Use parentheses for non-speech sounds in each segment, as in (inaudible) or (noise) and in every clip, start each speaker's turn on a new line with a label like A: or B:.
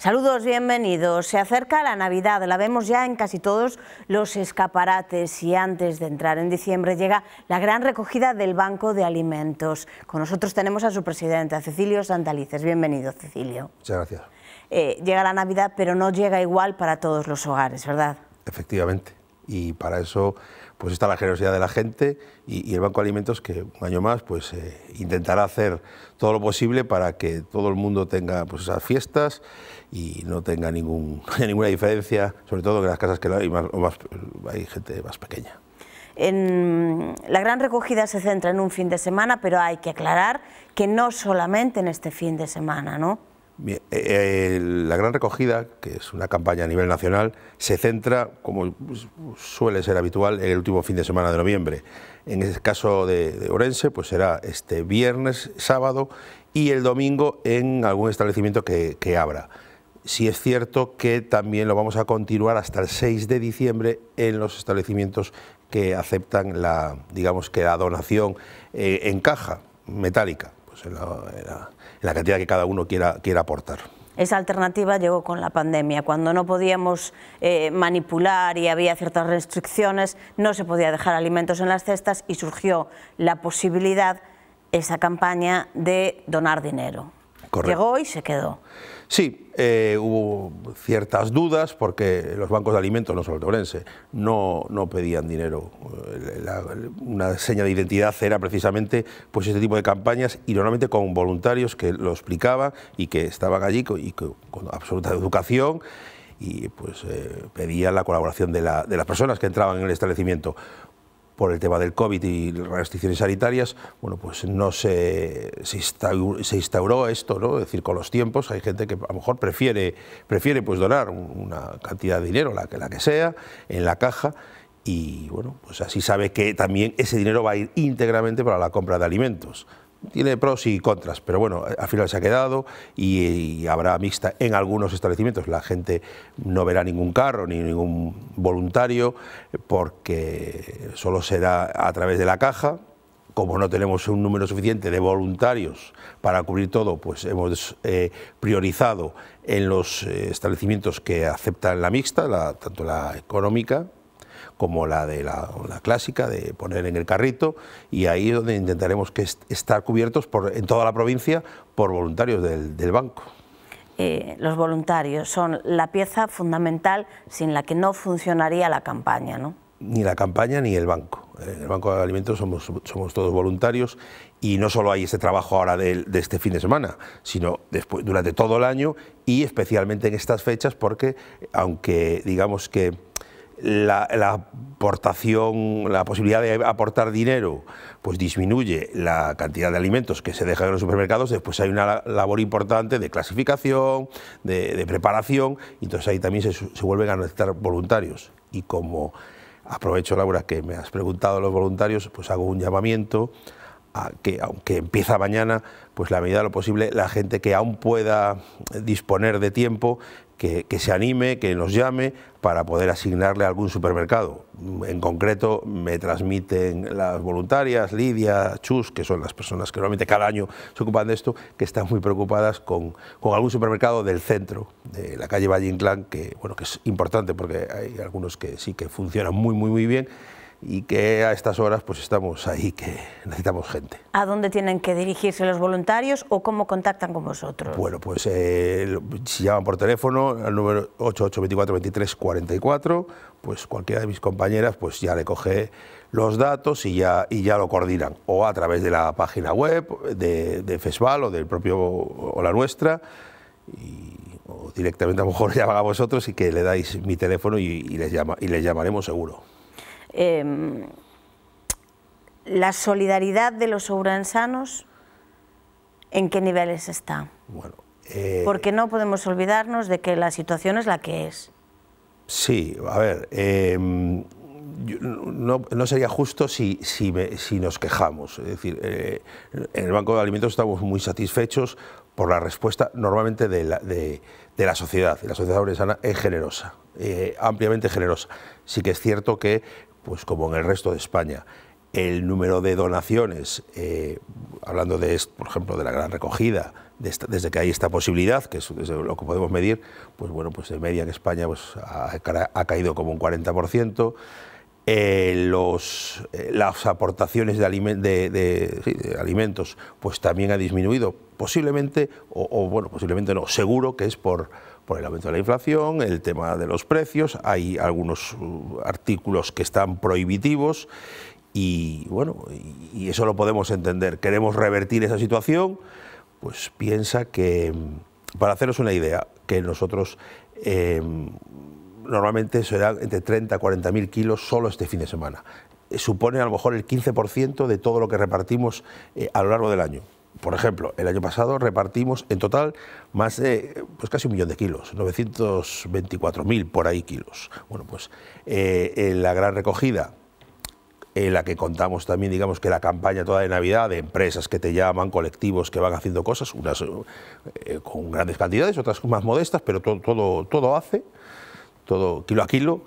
A: Saludos, bienvenidos. Se acerca la Navidad, la vemos ya en casi todos los escaparates y antes de entrar en diciembre llega la gran recogida del Banco de Alimentos. Con nosotros tenemos a su presidente, a Cecilio Santalices. Bienvenido, Cecilio. Muchas gracias. Eh, llega la Navidad, pero no llega igual para todos los hogares, ¿verdad?
B: Efectivamente, y para eso pues está la generosidad de la gente y, el Banco de Alimentos que un año más pues eh, intentará hacer todo lo posible para que todo el mundo tenga pues esas fiestas y no tenga (laughs) ninguna diferencia, sobre todo en las casas que hay, hay gente más pequeña.
A: la gran recogida se centra en un fin de semana, pero hay que aclarar que no solamente en este fin de semana, ¿no?
B: Eh, eh, la gran recogida, que es una campaña a nivel nacional, se centra, como pues, suele ser habitual, en el último fin de semana de noviembre. En el caso de, Orense, pues será este viernes, sábado y el domingo en algún establecimiento que, abra. Si es cierto que también lo vamos a continuar hasta el 6 de diciembre en los establecimientos que aceptan la, digamos que la donación eh, en caja metálica. Pues la, la cantidad que cada uno quiera, quiera aportar.
A: Esa alternativa llegó con la pandemia. Cuando no podíamos eh, manipular y había ciertas restricciones, no se podía dejar alimentos en las cestas y surgió la posibilidad, esa campaña, de donar dinero.
B: Llegó y se quedó. Sí, eh, hubo ciertas dudas porque los bancos de alimentos, no solo el Orense, no, no pedían dinero. Eh, una seña de identidad era precisamente pues, este tipo de campañas y normalmente con voluntarios que lo explicaban y que estaban allí con, absoluta educación y pues eh, la colaboración de, las personas que entraban en el establecimiento por el tema del COVID y las restricciones sanitarias, bueno, pues no se, instauró, esto, ¿no? Es decir, con los tiempos hay gente que a lo mejor prefiere, prefiere pues donar una cantidad de dinero, la que, la que sea, en la caja y bueno, pues así sabe que también ese dinero va a ir íntegramente para la compra de alimentos tiene pros y contras, pero bueno, al final se ha quedado y, habrá mixta en algunos establecimientos. La gente no verá ningún carro ni ningún voluntario porque solo será a través de la caja. Como no tenemos un número suficiente de voluntarios para cubrir todo, pues hemos eh, priorizado en los eh, establecimientos que aceptan la mixta, tanto la económica como la de la, clásica de poner en el carrito y ahí es donde intentaremos que estar cubiertos por, en toda la provincia por voluntarios del, banco.
A: Eh, los voluntarios son la pieza fundamental sin la que no funcionaría la campaña, ¿no?
B: Ni la campaña ni el banco. En el Banco de Alimentos somos, todos voluntarios y no solo hay ese trabajo ahora de, este fin de semana, sino después, durante todo el año y especialmente en estas fechas porque, aunque digamos que la, aportación, la posibilidad de aportar dinero, pues disminuye la cantidad de alimentos que se dejan en los supermercados, después hay una labor importante de clasificación, de, preparación, y entonces ahí también se, vuelven a necesitar voluntarios. Y como aprovecho, Laura, que me has preguntado a los voluntarios, pues hago un llamamiento a que, aunque empieza mañana, pues la medida de lo posible, la gente que aún pueda disponer de tiempo, que, se anime, que nos llame para poder asignarle algún supermercado. En concreto me transmiten las voluntarias, Lidia, Chus, que son las personas que normalmente cada año se ocupan de esto, que están muy preocupadas con, algún supermercado del centro, de la calle Valle Inclán, que, bueno, que es importante porque hay algunos que sí que funcionan muy, muy, muy bien y que a estas horas pues estamos ahí, que necesitamos gente.
A: ¿A dónde tienen que dirigirse los voluntarios o cómo contactan con vosotros?
B: Bueno, pues eh, si llaman por teléfono al número 88242344, pues cualquiera de mis compañeras pues ya le coge los datos y ya, y ya lo coordinan, o a través de la página web de, FESVAL o del propio o la nuestra, y, o directamente a lo mejor (laughs) llaman a vosotros y que le dais mi teléfono y, les, llama, y les llamaremos seguro.
A: Em, ¿La solidaridad de los ourensanos en qué niveles está? Bueno, eh, Porque no podemos olvidarnos de que la situación es la que es.
B: Sí, a ver, em, no, sería justo si, nos quejamos. Es decir, eh, en el Banco de Alimentos estamos muy satisfechos por la respuesta normalmente de la, la sociedad. La sociedad es generosa, eh, ampliamente generosa. Sí que es cierto que pues como en el resto de España, el número de donaciones, eh, hablando de, por ejemplo, de la gran recogida, desde que hay esta posibilidad, que es lo que podemos medir, pues bueno, pues de media en España pues, ha, caído como un 40%. Eh, los, eh, las aportaciones de, de alimentos pues también ha disminuido posiblemente, o, bueno, posiblemente no, seguro que es por, por el aumento de la inflación, el tema de los precios, hay algunos uh, artículos que están prohibitivos y bueno, y eso lo podemos entender. Queremos revertir esa situación, pues piensa que, mm, para haceros una idea, que nosotros eh, normalmente dan entre 30 a 40 mil kilos solo este fin de semana. Eh, supone a lo mejor el 15% de todo lo que repartimos eh, a lo largo del año. Por ejemplo, el año pasado repartimos en total más de pues casi un millón de kilos, 924.000 por ahí kilos. Bueno, pues eh, en la gran recogida en la que contamos también, digamos, que la campaña toda de Navidad, de empresas que te llaman, colectivos que van haciendo cosas, unas eh, con grandes cantidades, otras más modestas, pero todo, todo, hace, todo kilo a kilo,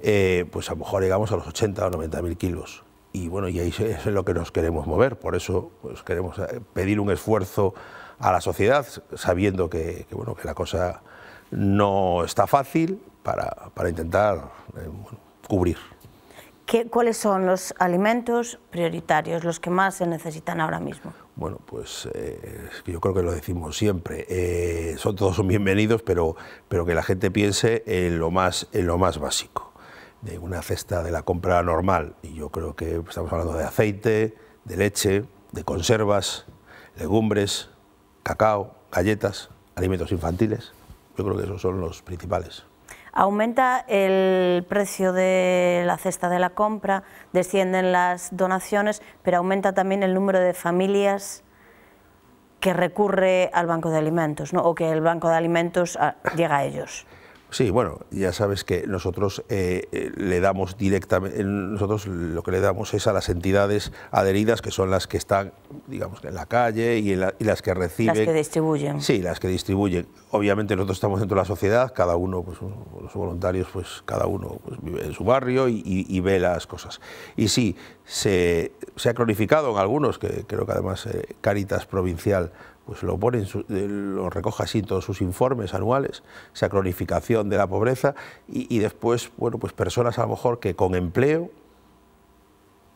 B: eh, pues a lo mejor llegamos a los 80 o 90 mil kilos y bueno, y ahí es es lo que nos queremos mover, por eso pues, queremos eh, pedir un esfuerzo a la sociedad, sabiendo que, bueno, que la cosa no está fácil para, intentar eh, cubrir.
A: ¿Cuáles son los alimentos prioritarios, los que más se necesitan ahora mismo?
B: Bueno, pues eh, yo creo que lo decimos siempre, son, todos son bienvenidos, pero, pero que la gente piense en lo más, en lo más básico de una cesta de la compra normal. Y yo creo que estamos hablando de aceite, de leche, de conservas, legumbres, cacao, galletas, alimentos infantiles. Yo creo que esos son los principales.
A: Aumenta el precio de la cesta de la compra, descienden las donaciones, pero aumenta también el número de familias que recurre al banco de alimentos, ¿no? o que el banco de alimentos ah, llega a ellos.
B: Sí, bueno, ya sabes que nosotros eh, eh, le damos directamente, eh, nosotros lo que le damos es a las entidades adheridas, que son las que están, digamos, en la calle y, las que reciben. Las que
A: distribuyen.
B: Sí, las que distribuyen. Obviamente nosotros estamos dentro de la sociedad, cada uno, pues, los voluntarios, pues cada uno pues, vive en su barrio y, ve las cosas. Y sí, se, ha cronificado en algunos, que creo que además Caritas Provincial pues lo, ponen lo así en todos sus informes anuales, esa cronificación de la pobreza, y, después, bueno, pues personas a lo mejor que con empleo,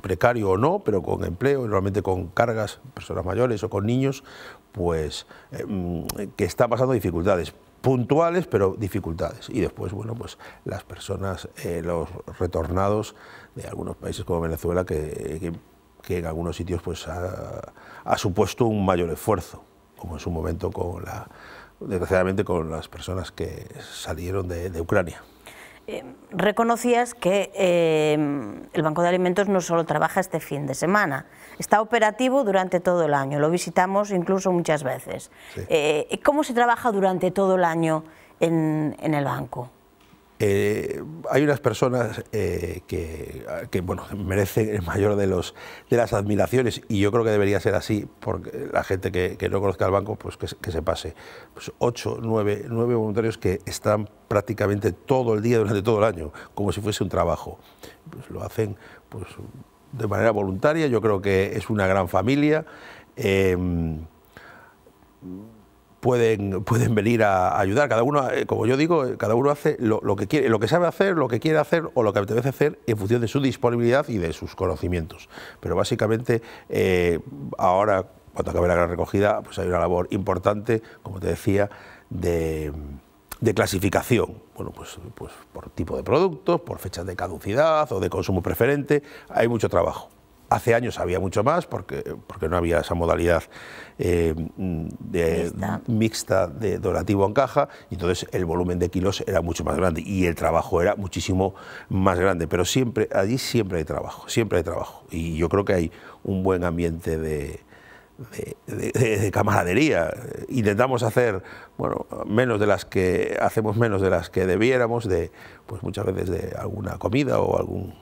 B: precario o no, pero con empleo, normalmente con cargas, personas mayores o con niños, pues em, que está pasando dificultades puntuales, pero dificultades. Y después, bueno, pues las personas, eh, los retornados de algunos países como Venezuela, que, que, en algunos sitios pues ha supuesto un mayor esfuerzo como en su momento con la, desgraciadamente con las personas que salieron de, Ucrania.
A: Eh, reconocías que eh, el Banco de Alimentos no solo trabaja este fin de semana, está operativo durante todo el año, lo visitamos incluso muchas veces. Eh, ¿Cómo se trabaja durante todo el año en el banco?
B: Eh, hay unas personas eh, que, bueno, merecen el mayor de, los, de las admiraciones y yo creo que debería ser así, porque la gente que, no conozca el banco, pues que, se pase. Pues ocho, nueve, voluntarios que están prácticamente todo el día durante todo el año, como si fuese un trabajo. Pues lo hacen pues, de manera voluntaria, yo creo que es una gran familia. Eh, pueden, pueden venir a, ayudar. Cada uno, eh, como yo digo, cada uno hace lo, que quiere, lo que sabe hacer, lo que quiere hacer o lo que apetece hacer en función de su disponibilidad y de sus conocimientos. Pero básicamente eh, ahora, cuando acabe la gran recogida, pues hay una labor importante, como te decía, de de clasificación, bueno, pues, pues por tipo de productos, por fechas de caducidad o de consumo preferente, hay mucho trabajo. Hace años había mucho más porque, porque no había esa modalidad eh, mixta de donativo en caja, y entonces el volumen de kilos era mucho más grande y el trabajo era muchísimo más grande. Pero siempre, allí siempre hay trabajo, siempre hay trabajo. Y yo creo que hay un buen ambiente de, de, camaradería. Intentamos hacer bueno, menos de las que hacemos menos de las que debiéramos, de pues muchas veces de alguna comida o algún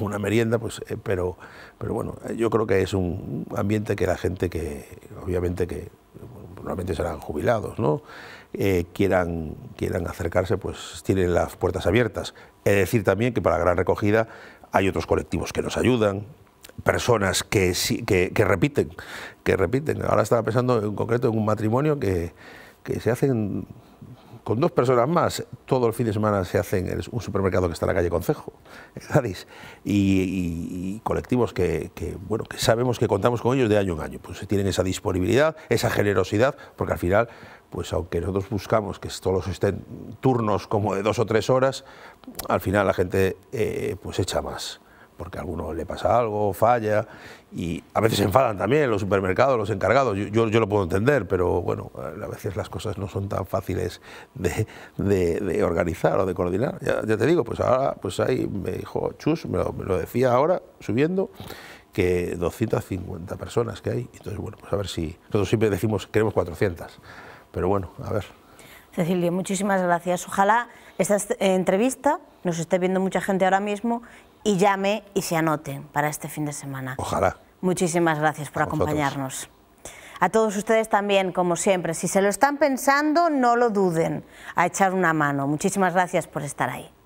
B: una merienda, pues, eh, pero, pero bueno, eh, yo creo que es un ambiente que la gente que, obviamente que pues normalmente serán jubilados, ¿no? Eh, quieran, quieran acercarse, pues tienen las puertas abiertas. Es decir también que para la gran recogida hay otros colectivos que nos ayudan, personas que, que, que repiten, que repiten. Ahora estaba pensando en concreto en un matrimonio que, que se hacen con dos personas más, todo el fin de semana se hace en un supermercado que está en la calle Concejo, en Gadis, y, colectivos que, bueno, sabemos que contamos con ellos de año en año, pues tienen esa disponibilidad, esa generosidad, porque al final, pues aunque nosotros buscamos que todos estén turnos como de dos o tres horas, al final la gente eh, pues echa más porque a alguno le pasa algo, falla, y a veces se enfadan también los supermercados, los encargados, yo, lo puedo entender, pero bueno, a veces las cosas no son tan fáciles de, organizar o de coordinar. Ya, te digo, pues ahora, pues ahí me dijo Chus, me lo, decía ahora, subiendo, que 250 personas que hay. Entonces, bueno, pues a ver si... Nosotros siempre decimos, queremos 400, pero bueno, a ver.
A: Cecilia, muchísimas gracias. Ojalá esta entrevista nos esté viendo mucha gente ahora mismo y llame y se anoten para este fin de semana. Ojalá. Muchísimas gracias por acompañarnos. A todos ustedes también, como siempre, si se lo están pensando, no lo duden a echar una mano. Muchísimas gracias por estar ahí.